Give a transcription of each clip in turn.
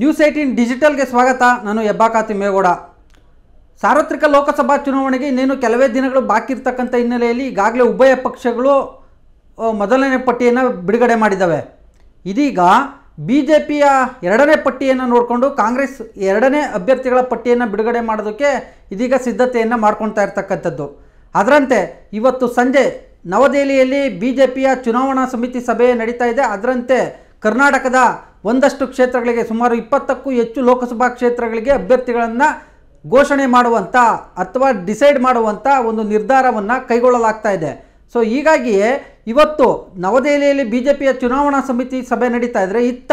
news eighteen ಡಿಜಿಟಲ್ಗೆ ಸ್ವಾಗತ ನಾನು ಹೆಬ್ಬಾಕಾತಿ ಮೇಗೌಡ ಸಾರ್ವತ್ರಿಕ ಲೋಕಸಭಾ ಚುನಾವಣೆಗೆ ಇನ್ನೇನು ಕೆಲವೇ ದಿನಗಳು ಬಾಕಿ ಇರ್ತಕ್ಕಂಥ ಹಿನ್ನೆಲೆಯಲ್ಲಿ ಈಗಾಗಲೇ ಉಭಯ ಪಕ್ಷಗಳು ಮೊದಲನೇ ಪಟ್ಟಿಯನ್ನು ಬಿಡುಗಡೆ ಮಾಡಿದ್ದಾವೆ ಇದೀಗ ಬಿ ಜೆ ಪಿಯ ಎರಡನೇ ಪಟ್ಟಿಯನ್ನು ನೋಡಿಕೊಂಡು ಕಾಂಗ್ರೆಸ್ ಎರಡನೇ ಅಭ್ಯರ್ಥಿಗಳ ಪಟ್ಟಿಯನ್ನು ಬಿಡುಗಡೆ ಮಾಡೋದಕ್ಕೆ ಇದೀಗ ಸಿದ್ಧತೆಯನ್ನು ಮಾಡ್ಕೊಳ್ತಾ ಇರ್ತಕ್ಕಂಥದ್ದು ಅದರಂತೆ ಇವತ್ತು ಸಂಜೆ ನವದೆಹಲಿಯಲ್ಲಿ ಬಿ ಜೆ ಪಿಯ ಚುನಾವಣಾ ಸಮಿತಿ ಸಭೆ ನಡೀತಾ ಇದೆ ಅದರಂತೆ ಕರ್ನಾಟಕದ ಒಂದಷ್ಟು ಕ್ಷೇತ್ರಗಳಿಗೆ ಸುಮಾರು ಇಪ್ಪತ್ತಕ್ಕೂ ಹೆಚ್ಚು ಲೋಕಸಭಾ ಕ್ಷೇತ್ರಗಳಿಗೆ ಅಭ್ಯರ್ಥಿಗಳನ್ನು ಘೋಷಣೆ ಮಾಡುವಂಥ ಅಥವಾ ಡಿಸೈಡ್ ಮಾಡುವಂಥ ಒಂದು ನಿರ್ಧಾರವನ್ನು ಕೈಗೊಳ್ಳಲಾಗ್ತಾ ಇದೆ ಸೊ ಹೀಗಾಗಿಯೇ ಇವತ್ತು ನವದೆಹಲಿಯಲ್ಲಿ ಬಿ ಜೆ ಪಿಯ ಚುನಾವಣಾ ಸಮಿತಿ ಸಭೆ ನಡೀತಾ ಇದ್ದರೆ ಇತ್ತ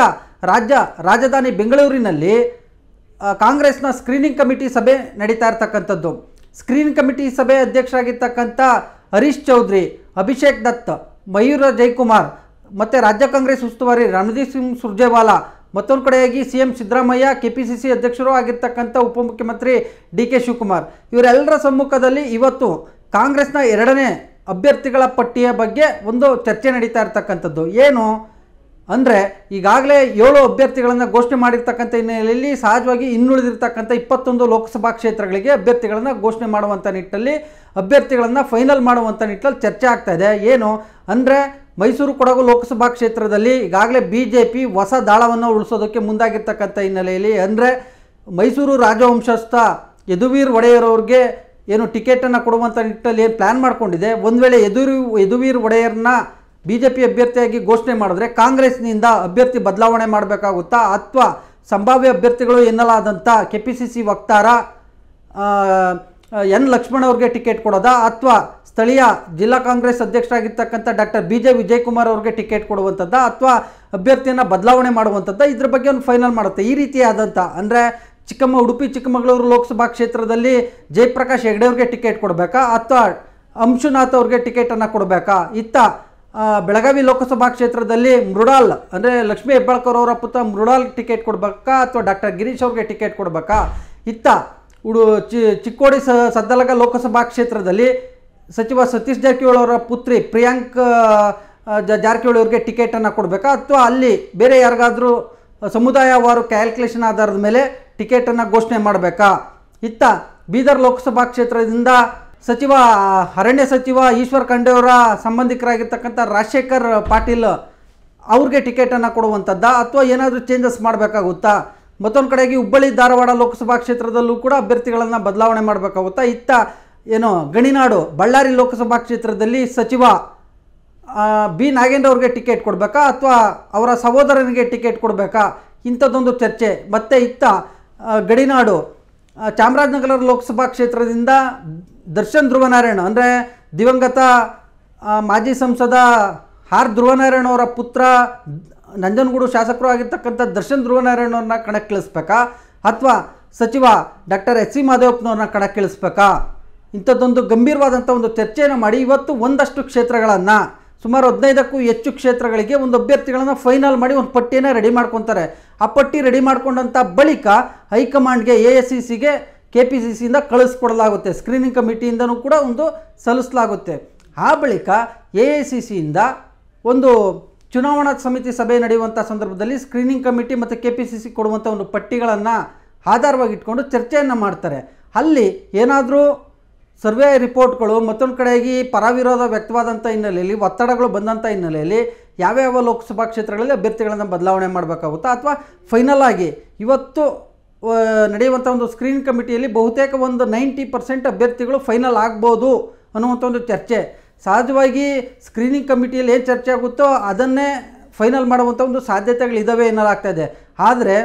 ರಾಜ್ಯ ರಾಜಧಾನಿ ಬೆಂಗಳೂರಿನಲ್ಲಿ ಕಾಂಗ್ರೆಸ್ನ ಸ್ಕ್ರೀನಿಂಗ್ ಕಮಿಟಿ ಸಭೆ ನಡೀತಾ ಇರ್ತಕ್ಕಂಥದ್ದು ಸ್ಕ್ರೀನಿಂಗ್ ಕಮಿಟಿ ಸಭೆ ಅಧ್ಯಕ್ಷರಾಗಿರ್ತಕ್ಕಂಥ ಹರೀಶ್ ಚೌಧರಿ ಅಭಿಷೇಕ್ ದತ್ ಮಯೂರ ಜಯಕುಮಾರ್ ಮತ್ತು ರಾಜ್ಯ ಕಾಂಗ್ರೆಸ್ ಉಸ್ತುವಾರಿ ರಣದೀಪ್ ಸಿಂಗ್ ಸುರ್ಜೇವಾಲಾ ಮತ್ತೊಂದು ಕಡೆಯಾಗಿ C M Siddaramaiah K P C C ಅಧ್ಯಕ್ಷರು ಆಗಿರ್ತಕ್ಕಂಥ ಉಪಮುಖ್ಯಮಂತ್ರಿ ಡಿ ಕೆ ಶಿವಕುಮಾರ್ ಇವರೆಲ್ಲರ ಸಮ್ಮುಖದಲ್ಲಿ ಇವತ್ತು ಕಾಂಗ್ರೆಸ್ನ ಎರಡನೇ ಅಭ್ಯರ್ಥಿಗಳ ಪಟ್ಟಿಯ ಬಗ್ಗೆ ಒಂದು ಚರ್ಚೆ ನಡೀತಾ ಇರತಕ್ಕಂಥದ್ದು ಏನು ಅಂದರೆ ಈಗಾಗಲೇ ಏಳು ಅಭ್ಯರ್ಥಿಗಳನ್ನು ಘೋಷಣೆ ಮಾಡಿರ್ತಕ್ಕಂಥ ಹಿನ್ನೆಲೆಯಲ್ಲಿ ಸಹಜವಾಗಿ ಇನ್ನುಳಿದಿರ್ತಕ್ಕಂಥ ಇಪ್ಪತ್ತೊಂದು ಲೋಕಸಭಾ ಕ್ಷೇತ್ರಗಳಿಗೆ ಅಭ್ಯರ್ಥಿಗಳನ್ನು ಘೋಷಣೆ ಮಾಡುವಂಥ ನಿಟ್ಟಲ್ಲಿ ಅಭ್ಯರ್ಥಿಗಳನ್ನು ಫೈನಲ್ ಮಾಡುವಂಥ ನಿಟ್ಟಲ್ಲಿ ಚರ್ಚೆ ಆಗ್ತಾ ಇದೆ ಏನು ಅಂದರೆ ಮೈಸೂರು ಕೊಡಗು ಲೋಕಸಭಾ ಕ್ಷೇತ್ರದಲ್ಲಿ ಈಗಾಗಲೇ ಬಿ ಜೆ ಪಿ ಹೊಸ ದಾಳವನ್ನು ಉಳಿಸೋದಕ್ಕೆ ಮುಂದಾಗಿರ್ತಕ್ಕಂಥ ಹಿನ್ನೆಲೆಯಲ್ಲಿ ಅಂದರೆ ಮೈಸೂರು ರಾಜವಂಶಸ್ಥ ಯದುವೀರ್ ಒಡೆಯರ್ ಅವ್ರಿಗೆ ಏನು ಟಿಕೆಟನ್ನು ಕೊಡುವಂಥ ನಿಟ್ಟಲ್ಲಿ ಏನು ಪ್ಲ್ಯಾನ್ ಮಾಡಿಕೊಂಡಿದೆ ಒಂದು ವೇಳೆ ಯದುರು ಯದುವೀರ್ ಒಡೆಯರ್ನ ಬಿ ಜೆ ಪಿ ಅಭ್ಯರ್ಥಿಯಾಗಿ ಘೋಷಣೆ ಮಾಡಿದ್ರೆ ಕಾಂಗ್ರೆಸ್ನಿಂದ ಅಭ್ಯರ್ಥಿ ಬದಲಾವಣೆ ಮಾಡಬೇಕಾಗುತ್ತಾ ಅಥವಾ ಸಂಭಾವ್ಯ ಅಭ್ಯರ್ಥಿಗಳು ಎನ್ನಲಾದಂಥ ಕೆ ಪಿ ಸಿ ಸಿ ವಕ್ತಾರ ಎನ್ ಲಕ್ಷ್ಮಣ್ ಅವ್ರಿಗೆ ಟಿಕೆಟ್ ಕೊಡೋದಾ ಅಥವಾ ಸ್ಥಳೀಯ ಜಿಲ್ಲಾ ಕಾಂಗ್ರೆಸ್ ಅಧ್ಯಕ್ಷರಾಗಿರ್ತಕ್ಕಂಥ ಡಾಕ್ಟರ್ ಬಿ ಜೆ ವಿಜಯಕುಮಾರ್ ಅವ್ರಿಗೆ ಟಿಕೆಟ್ ಕೊಡುವಂಥದ್ದು ಅಥವಾ ಅಭ್ಯರ್ಥಿಯನ್ನು ಬದಲಾವಣೆ ಮಾಡುವಂಥದ್ದು ಇದ್ರ ಬಗ್ಗೆ ಒಂದು ಫೈನಲ್ ಮಾಡುತ್ತೆ ಈ ರೀತಿಯಾದಂಥ ಅಂದರೆ ಚಿಕ್ಕಮ್ಮ ಉಡುಪಿ ಚಿಕ್ಕಮಗಳೂರು ಲೋಕಸಭಾ ಕ್ಷೇತ್ರದಲ್ಲಿ ಜಯಪ್ರಕಾಶ್ ಹೆಗ್ಡೆ ಅವ್ರಿಗೆ ಟಿಕೆಟ್ ಕೊಡಬೇಕಾ ಅಥವಾ ಅಂಶುನಾಥ್ ಅವ್ರಿಗೆ ಟಿಕೆಟನ್ನು ಕೊಡಬೇಕಾ ಇತ್ತ ಬೆಳಗಾವಿ ಲೋಕಸಭಾ ಕ್ಷೇತ್ರದಲ್ಲಿ ಮೃಡಾಲ್ ಅಂದರೆ ಲಕ್ಷ್ಮೀ ಹೆಬ್ಬಾಳ್ಕರ್ ಅವರ ಪುತ್ರ ಮೃಡಾಲ್ ಟಿಕೆಟ್ ಕೊಡಬೇಕಾ ಅಥವಾ ಡಾಕ್ಟರ್ ಗಿರೀಶ್ ಅವ್ರಿಗೆ ಟಿಕೆಟ್ ಕೊಡಬೇಕಾ ಇತ್ತ ಉಡು ಚಿ ಚಿಕ್ಕೋಡಿ ಸ ಸದ್ದಲಗ ಲೋಕಸಭಾ ಕ್ಷೇತ್ರದಲ್ಲಿ ಸಚಿವ ಸತೀಶ್ ಜಾರಕಿಹೊಳಿ ಅವರ ಪುತ್ರಿ ಪ್ರಿಯಾಂಕ್ ಜಾರಕಿಹೊಳಿ ಅವರಿಗೆ ಟಿಕೆಟನ್ನು ಕೊಡಬೇಕಾ ಅಥವಾ ಅಲ್ಲಿ ಬೇರೆ ಯಾರಿಗಾದರೂ ಸಮುದಾಯವಾರು ಕ್ಯಾಲ್ಕುಲೇಷನ್ ಆಧಾರದ ಮೇಲೆ ಟಿಕೆಟನ್ನು ಘೋಷಣೆ ಮಾಡಬೇಕಾ ಇತ್ತ ಬೀದರ್ ಲೋಕಸಭಾ ಕ್ಷೇತ್ರದಿಂದ ಸಚಿವ ಅರಣ್ಯ ಸಚಿವ ಈಶ್ವರ್ ಖಂಡೆಯವರ ಸಂಬಂಧಿಕರಾಗಿರ್ತಕ್ಕಂಥ ರಾಜಶೇಖರ್ ಪಾಟೀಲ್ ಅವ್ರಿಗೆ ಟಿಕೆಟನ್ನು ಕೊಡುವಂಥದ್ದ ಅಥವಾ ಏನಾದರೂ ಚೇಂಜಸ್ ಮಾಡಬೇಕಾಗುತ್ತಾ ಮತ್ತೊಂದು ಕಡೆಗೆ ಹುಬ್ಬಳ್ಳಿ ಧಾರವಾಡ ಲೋಕಸಭಾ ಕ್ಷೇತ್ರದಲ್ಲೂ ಕೂಡ ಅಭ್ಯರ್ಥಿಗಳನ್ನು ಬದಲಾವಣೆ ಮಾಡಬೇಕಾಗುತ್ತಾ ಇತ್ತ ಏನು ಗಣಿನಾಡು ಬಳ್ಳಾರಿ ಲೋಕಸಭಾ ಕ್ಷೇತ್ರದಲ್ಲಿ ಸಚಿವ ಬಿ ನಾಗೇಂದ್ರ ಅವ್ರಿಗೆ ಟಿಕೆಟ್ ಕೊಡಬೇಕಾ ಅಥವಾ ಅವರ ಸಹೋದರನಿಗೆ ಟಿಕೆಟ್ ಕೊಡಬೇಕಾ ಇಂಥದ್ದೊಂದು ಚರ್ಚೆ ಮತ್ತು ಇತ್ತ ಗಡಿನಾಡು ಚಾಮರಾಜನಗರ ಲೋಕಸಭಾ ಕ್ಷೇತ್ರದಿಂದ ದರ್ಶನ್ ಧ್ರುವನಾರಾಯಣ ಅಂದರೆ ದಿವಂಗತ ಮಾಜಿ ಸಂಸದ ಆರ್ ಧ್ರುವನಾರಾಯಣ ಅವರ ಪುತ್ರ ನಂಜನಗೂಡು ಶಾಸಕರು ಆಗಿರ್ತಕ್ಕಂಥ ದರ್ಶನ್ ಧ್ರುವನಾರಾಯಣವ್ರನ್ನ ಕಣಕ್ಕಿಳಿಸ್ಬೇಕಾ ಅಥವಾ ಸಚಿವ ಡಾಕ್ಟರ್ ಎಸ್ ಸಿ ಮಾದೇವಪ್ಪನವ್ರನ್ನ ಕಣಕ್ಕಿಳಿಸ್ಬೇಕಾ ಇಂಥದ್ದೊಂದು ಗಂಭೀರವಾದಂಥ ಒಂದು ಚರ್ಚೆಯನ್ನು ಮಾಡಿ ಇವತ್ತು ಒಂದಷ್ಟು ಕ್ಷೇತ್ರಗಳನ್ನು ಸುಮಾರು ಹದಿನೈದಕ್ಕೂ ಹೆಚ್ಚು ಕ್ಷೇತ್ರಗಳಿಗೆ ಒಂದು ಅಭ್ಯರ್ಥಿಗಳನ್ನು ಫೈನಲ್ ಮಾಡಿ ಒಂದು ಪಟ್ಟಿಯನ್ನು ರೆಡಿ ಮಾಡ್ಕೊತಾರೆ ಆ ಪಟ್ಟಿ ರೆಡಿ ಮಾಡಿಕೊಂಡಂಥ ಬಳಿಕ ಹೈಕಮಾಂಡ್ಗೆ ಎ ಎಸ್ ಸಿ ಸಿಗೆ ಕೆ ಪಿ ಸಿ ಸಿಯಿಂದ ಕಳಿಸ್ಕೊಡಲಾಗುತ್ತೆ ಸ್ಕ್ರೀನಿಂಗ್ ಕಮಿಟಿಯಿಂದನೂ ಕೂಡ ಒಂದು ಸಲ್ಲಿಸಲಾಗುತ್ತೆ ಆ ಬಳಿಕ ಎ ಎ ಸಿ ಸಿಯಿಂದ ಒಂದು ಚುನಾವಣಾ ಸಮಿತಿ ಸಭೆ ನಡೆಯುವಂಥ ಸಂದರ್ಭದಲ್ಲಿ ಸ್ಕ್ರೀನಿಂಗ್ ಕಮಿಟಿ ಮತ್ತು ಕೆ ಪಿ ಸಿ ಸಿ ಕೊಡುವಂಥ ಒಂದು ಪಟ್ಟಿಗಳನ್ನು ಆಧಾರವಾಗಿಟ್ಕೊಂಡು ಚರ್ಚೆಯನ್ನು ಮಾಡ್ತಾರೆ ಅಲ್ಲಿ ಏನಾದರೂ ಸರ್ವೆ ರಿಪೋರ್ಟ್ಗಳು ಮತ್ತೊಂದು ಕಡೆಯಾಗಿ ಪರವಿರೋಧ ವ್ಯಕ್ತವಾದಂಥ ಹಿನ್ನೆಲೆಯಲ್ಲಿ ಒತ್ತಡಗಳು ಬಂದಂಥ ಹಿನ್ನೆಲೆಯಲ್ಲಿ ಯಾವ್ಯಾವ ಲೋಕಸಭಾ ಕ್ಷೇತ್ರಗಳಲ್ಲಿ ಅಭ್ಯರ್ಥಿಗಳನ್ನು ಬದಲಾವಣೆ ಮಾಡಬೇಕಾಗುತ್ತಾ ಅಥವಾ ಫೈನಲ್ ಆಗಿ ಇವತ್ತು ನಡೆಯುವಂಥ ಒಂದು ಸ್ಕ್ರೀನ್ ಕಮಿಟಿಯಲ್ಲಿ ಬಹುತೇಕ ಒಂದು ನೈಂಟಿ ಪರ್ಸೆಂಟ್ ಅಭ್ಯರ್ಥಿಗಳು ಫೈನಲ್ ಆಗ್ಬೋದು ಅನ್ನುವಂಥ ಒಂದು ಚರ್ಚೆ ಸಹಜವಾಗಿ ಸ್ಕ್ರೀನಿಂಗ್ ಕಮಿಟಿಯಲ್ಲಿ ಏನು ಚರ್ಚೆ ಆಗುತ್ತೋ ಅದನ್ನೇ ಫೈನಲ್ ಮಾಡುವಂಥ ಒಂದು ಸಾಧ್ಯತೆಗಳಿದ್ದಾವೆ ಎನ್ನಲಾಗ್ತಾ ಇದೆ ಆದರೆ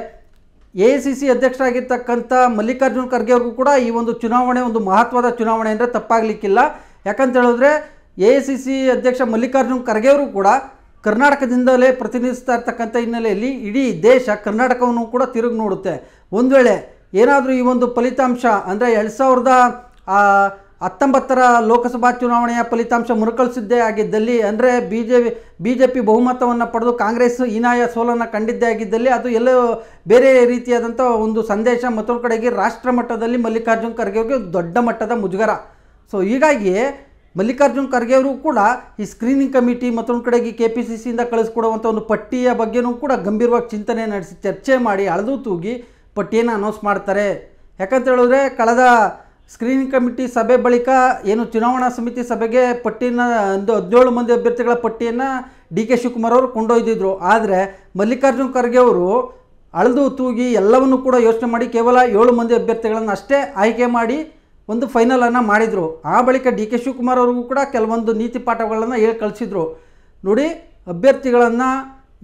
ಎ ಸಿ ಸಿ ಅಧ್ಯಕ್ಷರಾಗಿರ್ತಕ್ಕಂಥ ಮಲ್ಲಿಕಾರ್ಜುನ್ ಖರ್ಗೆ ಅವ್ರಿಗೂ ಕೂಡ ಈ ಒಂದು ಚುನಾವಣೆ ಒಂದು ಮಹತ್ವದ ಚುನಾವಣೆ ಅಂದರೆ ತಪ್ಪಾಗಲಿಕ್ಕಿಲ್ಲ ಯಾಕಂತ ಹೇಳಿದ್ರೆ ಎ ಸಿ ಸಿ ಅಧ್ಯಕ್ಷ ಮಲ್ಲಿಕಾರ್ಜುನ್ ಖರ್ಗೆ ಅವರು ಕೂಡ ಕರ್ನಾಟಕದಿಂದಲೇ ಪ್ರತಿನಿಧಿಸ್ತಾ ಇರ್ತಕ್ಕಂಥ ಹಿನ್ನೆಲೆಯಲ್ಲಿ ಇಡೀ ದೇಶ ಕರ್ನಾಟಕವನ್ನು ಕೂಡ ತಿರುಗಿ ನೋಡುತ್ತೆ ಒಂದು ವೇಳೆ ಏನಾದರೂ ಈ ಒಂದು ಫಲಿತಾಂಶ ಅಂದರೆ ಎರಡು ಸಾವಿರದ ಹತ್ತೊಂಬತ್ತರ ಲೋಕಸಭಾ ಚುನಾವಣೆಯ ಫಲಿತಾಂಶ ಮುರುಕಳಿಸಿದ್ದೇ ಆಗಿದ್ದಲ್ಲಿ ಅಂದರೆ B J B J P ಬಹುಮತವನ್ನು ಪಡೆದು ಕಾಂಗ್ರೆಸ್ ಹೀನಾಯ ಸೋಲನ್ನು ಕಂಡಿದ್ದೇ ಆಗಿದ್ದಲ್ಲಿ ಅದು ಎಲ್ಲೋ ಬೇರೆ ರೀತಿಯಾದಂಥ ಒಂದು ಸಂದೇಶ ಮತ್ತೊಂದು ಕಡೆಗೆ ರಾಷ್ಟ್ರ ಮಟ್ಟದಲ್ಲಿ ಮಲ್ಲಿಕಾರ್ಜುನ್ ಖರ್ಗೆಗೆ ದೊಡ್ಡ ಮಟ್ಟದ ಮುಜುಗರ ಸೊ ಹೀಗಾಗಿ ಮಲ್ಲಿಕಾರ್ಜುನ್ ಖರ್ಗೆ ಅವರು ಕೂಡ ಈ ಸ್ಕ್ರೀನಿಂಗ್ ಕಮಿಟಿ ಮತ್ತೊಂದು ಕಡೆಗೆ ಕೆ ಪಿ ಸಿ ಸಿಯಿಂದ ಕಳಿಸ್ಕೊಡುವಂಥ ಒಂದು ಪಟ್ಟಿಯ ಬಗ್ಗೆಯೂ ಕೂಡ ಗಂಭೀರವಾಗಿ ಚಿಂತನೆ ನಡೆಸಿ ಚರ್ಚೆ ಮಾಡಿ ಅಳದು ತೂಗಿ ಪಟ್ಟಿಯನ್ನು ಅನೌನ್ಸ್ ಮಾಡ್ತಾರೆ ಯಾಕಂತ ಹೇಳಿದ್ರೆ ಕಳೆದ ಸ್ಕ್ರೀನಿಂಗ್ ಕಮಿಟಿ ಸಭೆ ಬಳಿಕ ಏನು ಚುನಾವಣಾ ಸಮಿತಿ ಸಭೆಗೆ ಪಟ್ಟಿನ ಒಂದು ಹದಿನೇಳು ಮಂದಿ ಅಭ್ಯರ್ಥಿಗಳ ಪಟ್ಟಿಯನ್ನು ಡಿ ಕೆ ಶಿವಕುಮಾರ್ ಅವರು ಕೊಂಡೊಯ್ದಿದ್ರು ಆದರೆ ಮಲ್ಲಿಕಾರ್ಜುನ್ ಖರ್ಗೆ ಅವರು ಅಳೆದು ತೂಗಿ ಎಲ್ಲವನ್ನು ಕೂಡ ಯೋಚನೆ ಮಾಡಿ ಕೇವಲ ಏಳು ಮಂದಿ ಅಭ್ಯರ್ಥಿಗಳನ್ನು ಅಷ್ಟೇ ಆಯ್ಕೆ ಮಾಡಿ ಒಂದು ಫೈನಲನ್ನು ಮಾಡಿದರು ಆ ಬಳಿಕ ಡಿ ಕೆ ಶಿವಕುಮಾರ್ ಅವ್ರಿಗೂ ಕೂಡ ಕೆಲವೊಂದು ನೀತಿ ಪಾಠಗಳನ್ನು ಹೇಳಿ ಕಳಿಸಿದರು ನೋಡಿ ಅಭ್ಯರ್ಥಿಗಳನ್ನು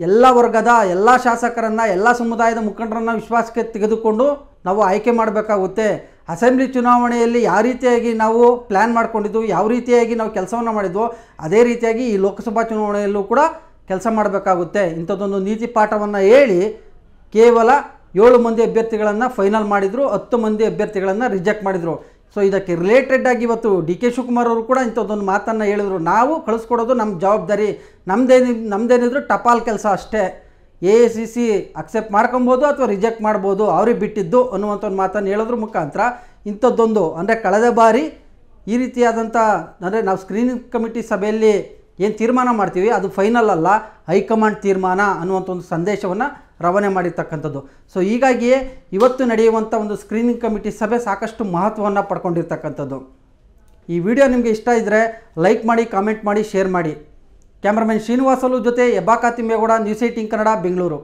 ಎಲ್ಲ ವರ್ಗದ ಎಲ್ಲ ಶಾಸಕರನ್ನು ಎಲ್ಲ ಸಮುದಾಯದ ಮುಖಂಡರನ್ನು ವಿಶ್ವಾಸಕ್ಕೆ ತೆಗೆದುಕೊಂಡು ನಾವು ಆಯ್ಕೆ ಮಾಡಬೇಕಾಗುತ್ತೆ ಅಸೆಂಬ್ಲಿ ಚುನಾವಣೆಯಲ್ಲಿ ಯಾವ ರೀತಿಯಾಗಿ ನಾವು ಪ್ಲ್ಯಾನ್ ಮಾಡ್ಕೊಂಡಿದ್ದು ಯಾವ ರೀತಿಯಾಗಿ ನಾವು ಕೆಲಸವನ್ನು ಮಾಡಿದ್ವು ಅದೇ ರೀತಿಯಾಗಿ ಈ ಲೋಕಸಭಾ ಚುನಾವಣೆಯಲ್ಲೂ ಕೂಡ ಕೆಲಸ ಮಾಡಬೇಕಾಗುತ್ತೆ ಇಂಥದ್ದೊಂದು ನೀತಿ ಪಾಠವನ್ನು ಹೇಳಿ ಕೇವಲ ಏಳು ಮಂದಿ ಅಭ್ಯರ್ಥಿಗಳನ್ನು ಫೈನಲ್ ಮಾಡಿದರು ಹತ್ತು ಮಂದಿ ಅಭ್ಯರ್ಥಿಗಳನ್ನು ರಿಜೆಕ್ಟ್ ಮಾಡಿದರು ಸೊ ಇದಕ್ಕೆ ರಿಲೇಟೆಡ್ ಆಗಿ ಇವತ್ತು ಡಿ ಕೆ ಶಿವಕುಮಾರ್ ಅವರು ಕೂಡ ಇಂಥದ್ದೊಂದು ಮಾತನ್ನು ಹೇಳಿದರು ನಾವು ಕಳಿಸ್ಕೊಡೋದು ನಮ್ಮ ಜವಾಬ್ದಾರಿ ನಮ್ಮದೇನಿ ನಮ್ಮದೇನಿದ್ರು ಟಪಾಲ್ ಕೆಲಸ ಅಷ್ಟೇ A A C C accept ಮಾಡ್ಕೊಬೋದು ಅಥವಾ ರಿಜೆಕ್ಟ್ ಮಾಡ್ಬೋದು ಅವ್ರಿಗೆ ಬಿಟ್ಟಿದ್ದು ಅನ್ನುವಂಥ ಒಂದು ಮಾತನ್ನು ಹೇಳೋದ್ರ ಮುಖಾಂತರ ಇಂಥದ್ದೊಂದು ಅಂದರೆ ಕಳೆದ ಬಾರಿ ಈ ರೀತಿಯಾದಂಥ ಅಂದರೆ ನಾವು ಸ್ಕ್ರೀನಿಂಗ್ ಕಮಿಟಿ ಸಭೆಯಲ್ಲಿ ಏನು ತೀರ್ಮಾನ ಮಾಡ್ತೀವಿ ಅದು ಫೈನಲ್ ಅಲ್ಲ ಹೈಕಮಾಂಡ್ ತೀರ್ಮಾನ ಅನ್ನುವಂಥ ಒಂದು ಸಂದೇಶವನ್ನು ರವಾನೆ ಮಾಡಿರ್ತಕ್ಕಂಥದ್ದು ಸೊ ಹೀಗಾಗಿಯೇ ಇವತ್ತು ನಡೆಯುವಂಥ ಒಂದು ಸ್ಕ್ರೀನಿಂಗ್ ಕಮಿಟಿ ಸಭೆ ಸಾಕಷ್ಟು ಮಹತ್ವವನ್ನು ಪಡ್ಕೊಂಡಿರ್ತಕ್ಕಂಥದ್ದು ಈ ವಿಡಿಯೋ ನಿಮಗೆ ಇಷ್ಟ ಇದ್ದರೆ ಲೈಕ್ ಮಾಡಿ ಕಾಮೆಂಟ್ ಮಾಡಿ ಶೇರ್ ಮಾಡಿ ಕ್ಯಾಮ್ರಾಮನ್ ಶ್ರೀನಿವಾಸಲು ಜೊತೆ ಯಬ್ಬಾಕ ತಿಮ್ಮೇಗೌಡ ನ್ಯೂಸ್ ಏಟಿಂಗ್ ಕನ್ನಡ ಬೆಂಗಳೂರು